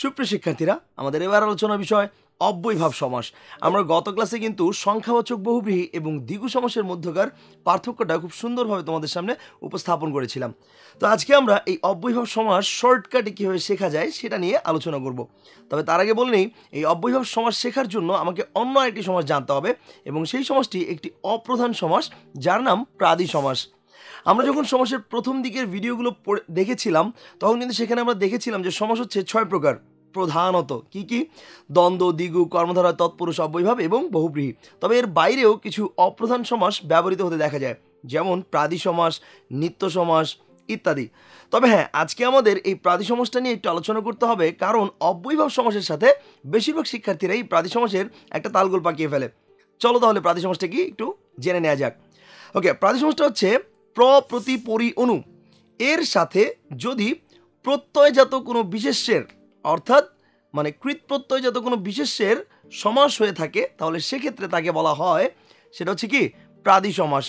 সুপ্রিয় শিক্ষার্থীরা আমাদের এবার আলোচনা বিষয় অব্যয়ভাব সমাস আমরা গত ক্লাসে কিন্তু সংখ্যাবাচক বহুব্রীহী এবং দ্বিগু সমাসের মধ্যকার পার্থক্যটা খুব সুন্দরভাবে তোমাদের সামনে উপস্থাপন করেছিলাম তো আজকে আমরা এই অব্যয়ভাব সমাস শর্টকাটে কীভাবে শেখা যায় সেটা নিয়ে আলোচনা করব তবে তার আগে বলে নেই এই অব্যয়ভাব সমাস শেখার জন্য আমাকে অন্য একটি সমাস জানতে হবে এবং সেই সমাজটি একটি অপ্রধান সমাস যার নাম প্রাদি সমাস আমরা যখন সমাসের প্রথম দিকের ভিডিওগুলো দেখেছিলাম তখন কিন্তু সেখানে আমরা দেখেছিলাম যে সমাস হচ্ছে ছয় প্রকার প্রধানত কি কি দ্বন্দ্ব দিগু কর্মধারা তৎপুরুষ অব্যয়ভাব এবং বহুব্রীহী তবে এর বাইরেও কিছু অপ্রধান সমাস ব্যবহৃত হতে দেখা যায় যেমন প্রাদি সমাস নিত্য সমাস ইত্যাদি তবে হ্যাঁ আজকে আমাদের এই প্রাদি সমাজটা নিয়ে একটু আলোচনা করতে হবে কারণ অব্যয়ভাব সমাসের সাথে বেশিরভাগ শিক্ষার্থীরা এই প্রাদি সমাসের একটা তালগোল পাকিয়ে ফেলে চলো তাহলে প্রাদি সমাজটা কি একটু জেনে নেওয়া যাক ওকে প্রাদি সমাজটা হচ্ছে প্র প্রতি পরি অণু এর সাথে যদি প্রত্যয়জাত কোনো বিশেষ্যের অর্থাৎ মানে কৃত প্রত্যয়জাত কোনো বিশেষ্যের সমাস হয়ে থাকে তাহলে সেক্ষেত্রে তাকে বলা হয় সেটা হচ্ছে কি প্রাদি সমাস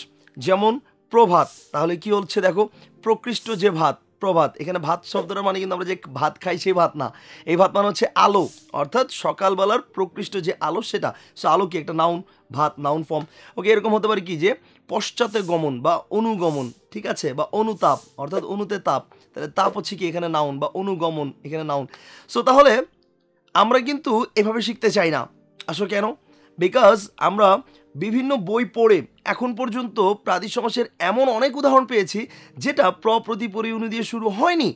যেমন প্রভাত তাহলে কি হচ্ছে দেখো প্রকৃষ্ট যে ভাত প্রভাত এখানে ভাত শব্দটা মানে কিন্তু আমরা যে ভাত খাই সেই ভাত না এই ভাত মানে হচ্ছে আলো অর্থাৎ সকালবেলার প্রকৃষ্ট যে আলো সেটা সে আলো কি একটা নাউন ভাত নাউন ফর্ম ওকে এরকম হতে পারে কি যে পশ্চাতে গমন বা অনুগমন ঠিক আছে বা অনুতাপ অর্থাৎ অনুতে তাপ তাহলে তাপ হচ্ছে কি এখানে নাউন বা অনুগমন এখানে নাউন সো তাহলে আমরা কিন্তু এভাবে শিখতে চাই না আসলে কেন বিকজ আমরা বিভিন্ন বই পড়ে এখন পর্যন্ত প্রাদি সমাসের এমন অনেক উদাহরণ পেয়েছি যেটা প্রপ্রতি পরিউনি দিয়ে শুরু হয়নি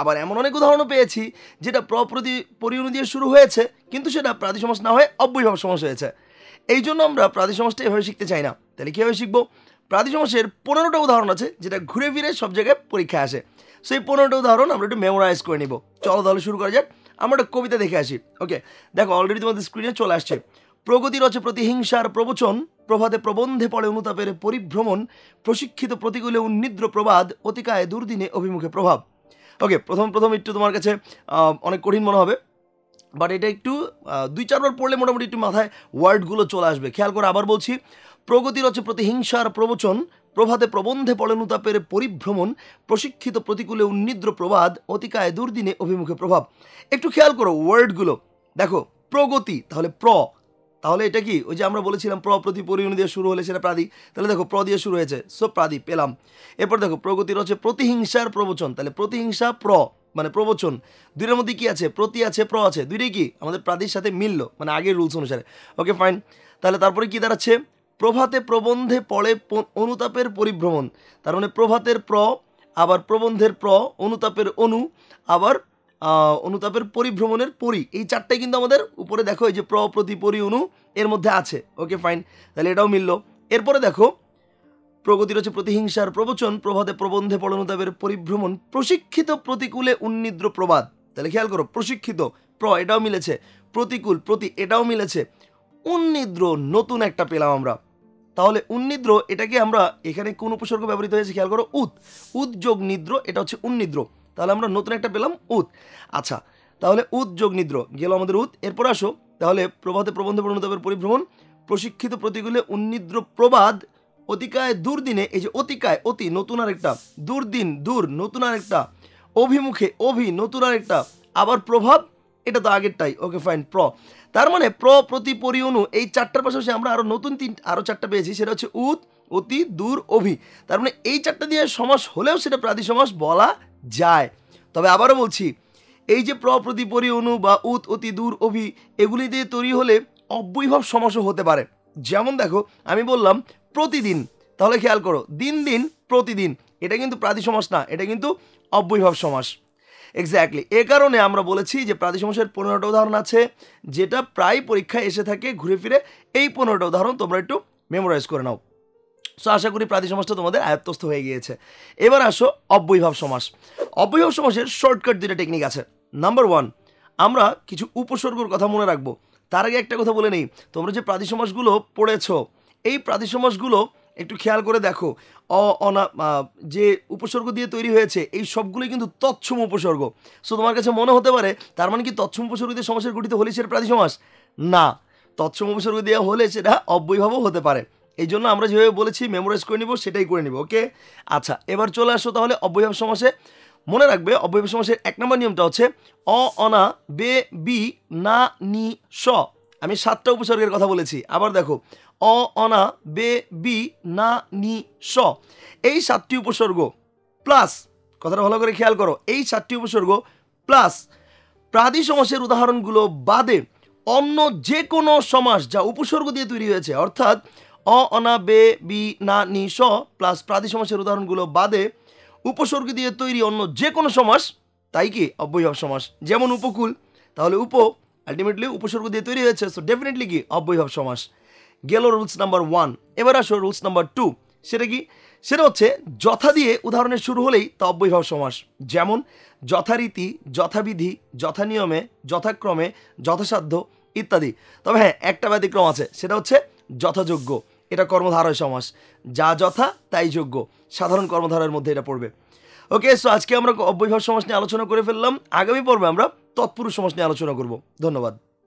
আবার এমন অনেক উদাহরণও পেয়েছি যেটা প্রপ্রতি পরিউনি দিয়ে শুরু হয়েছে কিন্তু সেটা প্রাদি সমাস না হয়ে অব্যয়ভাব সমাস হয়েছে এই জন্য আমরা প্রাদি সমাজটা এভাবে শিখতে চাই না তাহলে কীভাবে শিখবো প্রাদেশিক সমাসের পনেরোটা উদাহরণ আছে যেটা ঘুরে ফিরে সব জায়গায় পরীক্ষায় আসে সেই পনেরোটা উদাহরণ আমরা একটু মেমোরাইজ করে নিব চলো তাহলে শুরু করা যাক আমরা একটা কবিতা দেখে আসি ওকে দেখো অলরেডি তোমাদের স্ক্রিনে চলে আসছে প্রগতি রচে প্রতিহিংসার প্রবচন প্রভাতে প্রবন্ধে পড়ে অনুতাপের পরিভ্রমণ প্রশিক্ষিত প্রতিকূলে উন্নিদ্র প্রবাদ অতিকায় দুর্দিনে অভিমুখে প্রভাব ওকে প্রথম প্রথম একটু তোমার কাছে অনেক কঠিন মনে হবে বাট এটা একটু দুই চারবার পড়লে মোটামুটি একটু মাথায় ওয়ার্ডগুলো চলে আসবে খেয়াল করে আবার বলছি প্রগতির হচ্ছে প্রতিহিংসার প্রবচন প্রভাতে প্রবন্ধে পলনুতাপের পরিভ্রমণ প্রশিক্ষিত প্রতিকূলে উন্নিদ্র প্রবাদ অতিকায় দুর্দিনে অভিমুখে প্রভাব একটু খেয়াল করো ওয়ার্ডগুলো দেখো প্রগতি তাহলে প্র তাহলে এটা কি ওই যে আমরা বলেছিলাম প্র প্রতি দিয়ে শুরু হলে সেটা প্রাদি তাহলে দেখো প্র দিয়ে শুরু হয়েছে সো প্রাদি পেলাম এরপর দেখো প্রগতির হচ্ছে প্রতিহিংসার প্রবচন তাহলে প্রতিহিংসা প্র মানে প্রবচন দুইটার মধ্যে কী আছে প্রতি আছে প্র আছে দুইটাই কি আমাদের প্রাদির সাথে মিললো মানে আগের রুলস অনুসারে ওকে ফাইন তাহলে তারপরে কী দাঁড়াচ্ছে প্রভাতে প্রবন্ধে পড়ে অনুতাপের পরিভ্রমণ তার মানে প্রভাতের প্র আবার প্রবন্ধের প্র অনুতাপের অনু আবার অনুতাপের পরিভ্রমণের পরি এই চারটাই কিন্তু আমাদের উপরে দেখো এই যে প্র প্রতি পরি অনু এর মধ্যে আছে ওকে ফাইন তাহলে এটাও মিললো এরপরে দেখো প্রগতি হচ্ছে প্রতিহিংসার প্রবচন প্রভাতে প্রবন্ধে পড়নতাবের পরিভ্রমণ প্রশিক্ষিত প্রতিকূলে উন্নিদ্র প্রবাদ তাহলে খেয়াল করো প্রশিক্ষিত প্র এটাও মিলেছে প্রতিকূল প্রতি এটাও মিলেছে উন্নিদ্র নতুন একটা পেলাম আমরা তাহলে উন্নিদ্র এটাকে আমরা এখানে কোন উপসর্গ ব্যবহৃত হয়েছে খেয়াল করো উত যোগ নিদ্র এটা হচ্ছে উন্নিদ্র তাহলে আমরা নতুন একটা পেলাম উত আচ্ছা তাহলে যোগ নিদ্র গেল আমাদের উত এরপর আসো তাহলে প্রভাতে প্রবন্ধ প্রণতাবের পরিভ্রমণ প্রশিক্ষিত প্রতিকূলে উন্নিদ্র প্রবাদ অতিকায় দুর্দিনে এই যে অতিকায় অতি নতুন আরেকটা দুর্দিন দূর নতুন আরেকটা অভিমুখে অভি নতুন আরেকটা আবার প্রভাব এটা তো আগেরটাই ওকে ফাইন প্র তার মানে প্র প্রতি পরিণু এই চারটার পাশাপাশি আমরা আরও নতুন তিন আরও চারটা পেয়েছি সেটা হচ্ছে উত অতি দূর অভি তার মানে এই চারটা দিয়ে সমাস হলেও সেটা প্রাদি সমাস বলা যায় তবে আবারও বলছি এই যে প্র পরিণু বা উত অতি দূর অভি এগুলি দিয়ে তৈরি হলে অব্যৈভব সমাসও হতে পারে যেমন দেখো আমি বললাম প্রতিদিন তাহলে খেয়াল করো দিন দিন প্রতিদিন এটা কিন্তু প্রাতি সমাস না এটা কিন্তু অব্যয়ভাব সমাস এক্স্যাক্টলি এ কারণে আমরা বলেছি যে প্রাতি সমাসের পনেরোটা উদাহরণ আছে যেটা প্রায় পরীক্ষায় এসে থাকে ঘুরে ফিরে এই পনেরোটা উদাহরণ তোমরা একটু মেমোরাইজ করে নাও সো আশা করি প্রাতি সমাজটা তোমাদের আয়ত্তস্থ হয়ে গিয়েছে এবার আসো অব্যয়ভাব সমাস অব্যয়ভাব সমাসের শর্টকাট দুটা টেকনিক আছে নাম্বার ওয়ান আমরা কিছু উপসর্গর কথা মনে রাখবো তার আগে একটা কথা বলে নেই তোমরা যে প্রাতি সমাসগুলো পড়েছো এই প্রাতিসমাসগুলো একটু খেয়াল করে দেখো অ অনা যে উপসর্গ দিয়ে তৈরি হয়েছে এই সবগুলোই কিন্তু তৎসম উপসর্গ সো তোমার কাছে মনে হতে পারে তার মানে কি তৎসম উপসর্গ দিয়ে সমাসের গঠিত হলে সেটা প্রাতিসমাস না তৎসম উপসর্গ দেওয়া হলে সেটা অব্যয়ভাবও হতে পারে এই জন্য আমরা যেভাবে বলেছি মেমোরাইজ করে নিব সেটাই করে নিব ওকে আচ্ছা এবার চলে আসো তাহলে অব্যয়ভাব সমাসে মনে রাখবে অব্যয়ভাব সমাসের এক নম্বর নিয়মটা হচ্ছে অ অনা বে বি না নি স আমি সাতটা উপসর্গের কথা বলেছি আবার দেখো অ অনা বে বি না নি স এই সাতটি উপসর্গ প্লাস কথাটা ভালো করে খেয়াল করো এই সাতটি উপসর্গ প্লাস প্রাদি সমাসের উদাহরণগুলো বাদে অন্য যে কোনো সমাস যা উপসর্গ দিয়ে তৈরি হয়েছে অর্থাৎ অ অনা বে বি না নি স প্লাস প্রাদি সমাসের উদাহরণগুলো বাদে উপসর্গ দিয়ে তৈরি অন্য যে কোনো সমাস তাই কি অব্যয়ভাব সমাস যেমন উপকূল তাহলে উপ আলটিমেটলি উপসর্গ দিয়ে তৈরি হয়েছে সো ডেফিনেটলি কি অব্যয়ভাব সমাস গেল রুলস নাম্বার ওয়ান এবার আসো রুলস নাম্বার টু সেটা কি সেটা হচ্ছে যথা দিয়ে উদাহরণের শুরু হলেই তা অব্যয়ভাব সমাস যেমন যথারীতি যথাবিধি যথানিয়মে যথাক্রমে যথাসাধ্য ইত্যাদি তবে হ্যাঁ একটা ব্যতিক্রম আছে সেটা হচ্ছে যথাযোগ্য এটা কর্মধারয় সমাস যা যথা তাই যোগ্য সাধারণ কর্মধারের মধ্যে এটা পড়বে ওকে সো আজকে আমরা অব্যয়ভাব সমাস নিয়ে আলোচনা করে ফেললাম আগামী পর্বে আমরা তৎপুরুষ সমাজ নিয়ে আলোচনা করব ধন্যবাদ